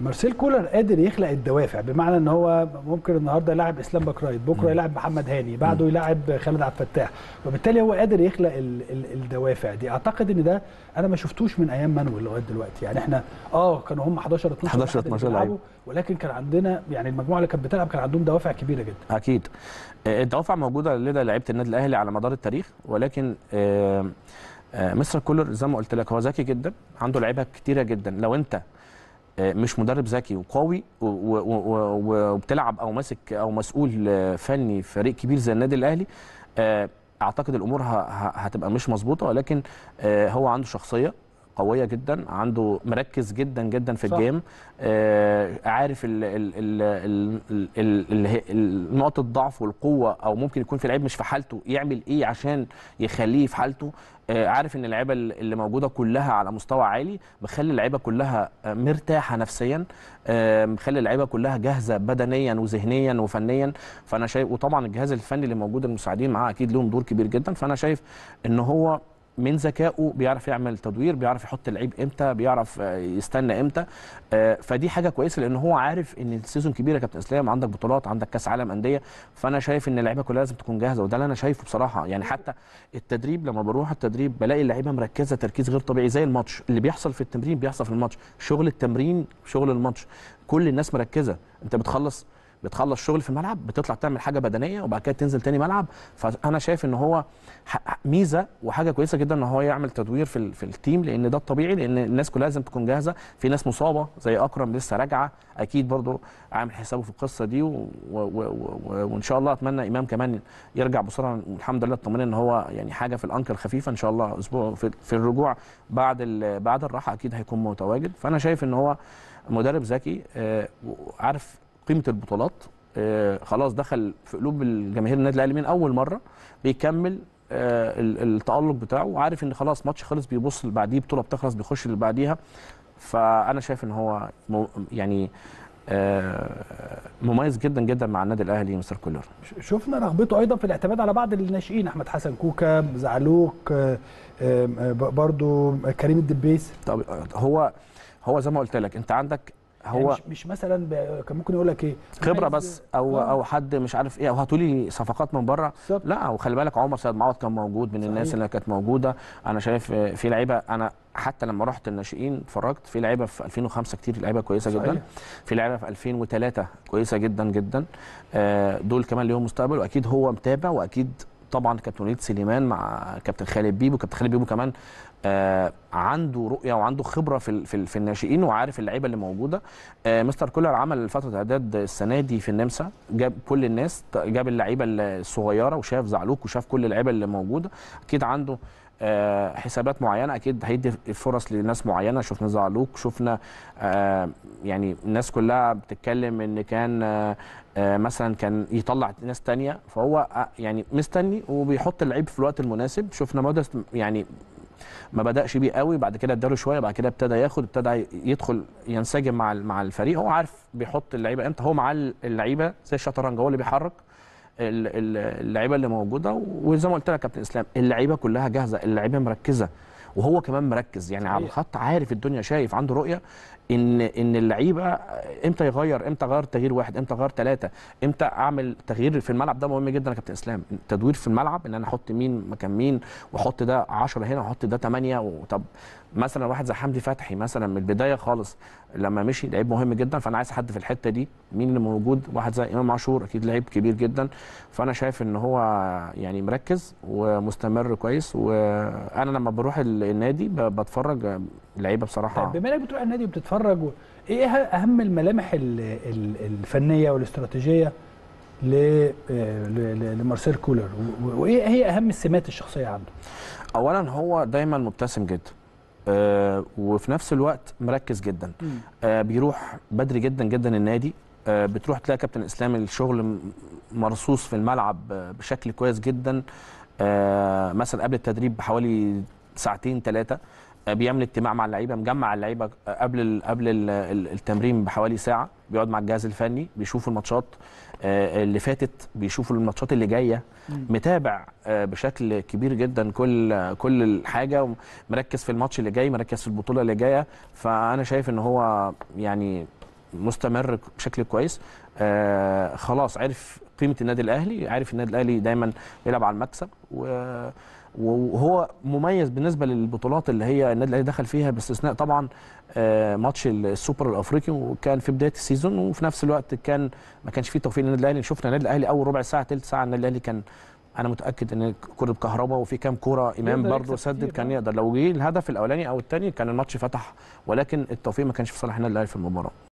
مارسيل كولر قادر يخلق الدوافع بمعنى ان هو ممكن النهارده يلاعب اسلام بكرايد بكره يلاعب محمد هاني بعده يلاعب خالد عبد الفتاح وبالتالي هو قادر يخلق ال ال الدوافع دي اعتقد ان ده انا ما شفتوش من ايام مانويل لغايه دلوقتي يعني احنا اه كانوا هم 11 12 11 12 لعيب ولكن كان عندنا يعني المجموعه اللي كانت بتلعب كان عندهم دوافع كبيره جدا اكيد آه، الدوافع موجوده لدى لعيبه النادي الاهلي على مدار التاريخ ولكن آه، آه، مستر كولر زي ما قلت لك هو ذكي جدا عنده لعيبه كتيره جدا لو انت آه، مش مدرب ذكي وقوي وبتلعب او ماسك او مسؤول آه، فني فريق كبير زي النادي الاهلي آه، اعتقد الامور هتبقى مش مظبوطه ولكن هو عنده شخصيه قويه جدا عنده مركز جدا جدا في الجيم آه عارف نقطه الضعف والقوه او ممكن يكون في لعيب مش في حالته يعمل ايه عشان يخليه في حالته آه عارف ان اللعيبه اللي موجوده كلها على مستوى عالي مخلي اللعيبه كلها آه، مرتاحه نفسيا آه مخلي اللعيبه كلها جاهزه بدنيا وذهنيا وفنيا فانا شايف وطبعا الجهاز الفني اللي موجود المساعدين معاه اكيد لهم دور كبير جدا فانا شايف ان هو من ذكائه بيعرف يعمل تدوير بيعرف يحط اللعيب امتى بيعرف آه، يستنى امتى آه، فدي حاجه كويسه لان هو عارف ان السيزون كبيره يا كابتن اسلام عندك بطولات عندك كاس عالم انديه فانا شايف ان اللعيبه كلها لازم تكون جاهزه وده اللي انا شايفه بصراحه يعني حتى التدريب لما بروح التدريب بلاقي اللعيبه مركزه تركيز غير طبيعي زي الماتش اللي بيحصل في التمرين بيحصل في الماتش شغل التمرين شغل الماتش كل الناس مركزه انت بتخلص بتخلص شغل في الملعب بتطلع تعمل حاجه بدنيه وبعد كده تنزل تاني ملعب فانا شايف ان هو ميزه وحاجه كويسه جدا ان هو يعمل تدوير في, في التيم لان ده الطبيعي لان الناس كلها لازم تكون جاهزه في ناس مصابه زي اكرم لسه راجعه اكيد برضو عامل حسابه في القصه دي و و و و وان شاء الله اتمنى امام كمان يرجع بسرعه والحمد لله اطمن ان هو يعني حاجه في الانكر خفيفه ان شاء الله اسبوع في, في الرجوع بعد بعد الراحه اكيد هيكون متواجد فانا شايف ان هو مدرب ذكي آه، عارف قيمه البطولات آه، خلاص دخل في قلوب الجماهير النادي الاهلي من اول مره بيكمل آه، التالق بتاعه وعارف ان خلاص ماتش خلص بيبص اللي بعديه بطوله بتخلص بيخش اللي بعديها فانا شايف ان هو يعني آه، مميز جدا جدا مع النادي الاهلي مستر كولر شفنا رغبته ايضا في الاعتماد على بعض الناشئين احمد حسن كوكا زعلوك برضو كريم الدبيس طب هو هو زي ما قلت لك انت عندك يعني هو يعني مش مثلا كان ممكن يقول لك ايه خبره بس او آه. او حد مش عارف ايه او هاتوا لي صفقات من بره لا وخلي بالك عمر سيد معوض كان موجود من صحيح. الناس اللي كانت موجوده انا شايف في لعيبه انا حتى لما رحت الناشئين اتفرجت في لعيبه في 2005 كتير لعيبه كويسه صحيح. جدا في لعيبه في 2003 كويسه جدا جدا آه، دول كمان ليهم مستقبل واكيد هو متابع واكيد طبعا كابتن وليد سليمان مع كابتن خالد بيبو كابتن خالد بيبو كمان آه عنده رؤيه وعنده خبره في في, في الناشئين وعارف اللعيبه اللي موجوده آه مستر كولر عمل فتره اعداد السنه دي في النمسا جاب كل الناس جاب اللعيبه الصغيره وشاف زعلوك وشاف كل اللعيبه اللي موجوده اكيد عنده آه، حسابات معينه اكيد هيدي فرص لناس معينه شفنا زعلوك شفنا آه، يعني الناس كلها بتتكلم ان كان آه، مثلا كان يطلع ناس تانية فهو يعني مستني وبيحط اللعيب في الوقت المناسب شفنا مودست يعني ما بدأش بيه قوي بعد كده اداله شويه بعد كده ابتدى ياخد ابتدى يدخل ينسجم مع مع الفريق هو عارف بيحط اللعيبه امتى هو مع اللعيبه زي الشطرنج هو اللي بيحرك اللعيبه اللي موجوده وزي ما قلت لك كابتن اسلام اللعيبه كلها جاهزه اللعيبه مركزه وهو كمان مركز يعني على الخط عارف الدنيا شايف عنده رؤيه ان ان اللعيبه امتى يغير امتى غير تغيير واحد امتى غير ثلاثه امتى اعمل تغيير في الملعب ده مهم جدا يا كابتن اسلام تدوير في الملعب ان انا احط مين مكان مين واحط ده 10 هنا واحط ده 8 وطب مثلا واحد زي حمدي فتحي مثلا من البدايه خالص لما مشي لعيب مهم جدا فانا عايز حد في الحته دي مين اللي موجود واحد زي امام عاشور اكيد لعيب كبير جدا فانا شايف ان هو يعني مركز ومستمر كويس وانا لما بروح النادي بتفرج لعيبه بصراحه طيب بما انك بتروح النادي وبتتفرج بتتفرج و... ايه أه-, اهم الملامح الفنيه والاستراتيجيه ل... لمارسيل كولر وايه هي اهم السمات الشخصيه عنده اولا هو دايما مبتسم جدا آه وفي نفس الوقت مركز جدا آه بيروح بدري جدا جدا النادي آه بتروح تلاقي كابتن اسلام الشغل مرصوص في الملعب بشكل كويس جدا آه، مثلا قبل التدريب بحوالي ساعتين ثلاثه بيعمل اجتماع مع اللعيبه مجمع اللعيبه قبل الـ قبل الـ التمرين بحوالي ساعه بيقعد مع الجهاز الفني بيشوف الماتشات آه، اللي فاتت بيشوف الماتشات اللي جايه متابع آه، بشكل كبير جدا كل كل الحاجه مركز في الماتش اللي جاي مركز في البطوله اللي جايه فانا شايف ان هو يعني مستمر بشكل كويس آه، خلاص عرف قيمه النادي الاهلي عارف النادي الاهلي دايما بيلعب على المكسب و وهو مميز بالنسبه للبطولات اللي هي النادي الاهلي دخل فيها باستثناء طبعا آه، ماتش السوبر الافريقي وكان في بدايه السيزون وفي نفس الوقت كان ما كانش فيه توفيق للنادي الاهلي شفنا النادي الاهلي اول ربع ساعه ثلث ساعه النادي الاهلي كان انا متاكد ان كره كهرباء وفي كام كوره امام برضه سدد كان آه. يقدر لو جه الهدف الاولاني او الثاني كان الماتش فتح ولكن التوفيق ما كانش في صالح النادي الاهلي في المباراه